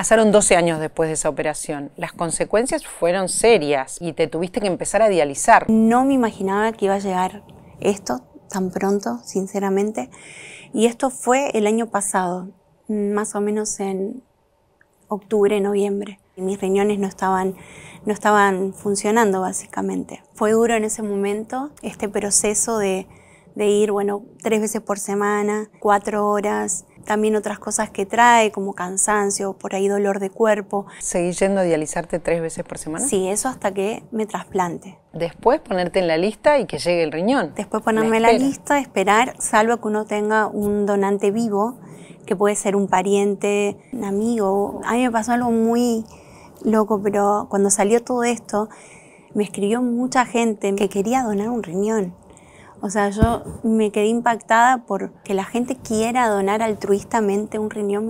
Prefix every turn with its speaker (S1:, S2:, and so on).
S1: Pasaron 12 años después de esa operación. Las consecuencias fueron serias y te tuviste que empezar a dializar. No me imaginaba que iba a llegar esto tan pronto, sinceramente.
S2: Y esto fue el año pasado, más o menos en octubre, noviembre. Mis riñones no estaban, no estaban funcionando básicamente. Fue duro en ese momento este proceso de, de ir, bueno, tres veces por semana, cuatro horas, también otras cosas que trae, como cansancio, por ahí
S1: dolor de cuerpo. ¿Seguís yendo a dializarte tres veces por semana? Sí,
S2: eso hasta que me trasplante.
S1: Después ponerte en la lista y que llegue el riñón. Después ponerme en la lista, esperar, salvo
S2: que uno tenga un donante vivo, que puede ser un pariente, un amigo. A mí me pasó algo muy loco, pero cuando salió todo esto, me escribió mucha gente que quería donar un riñón. O sea, yo me quedé impactada por que la gente quiera donar altruistamente un riñón.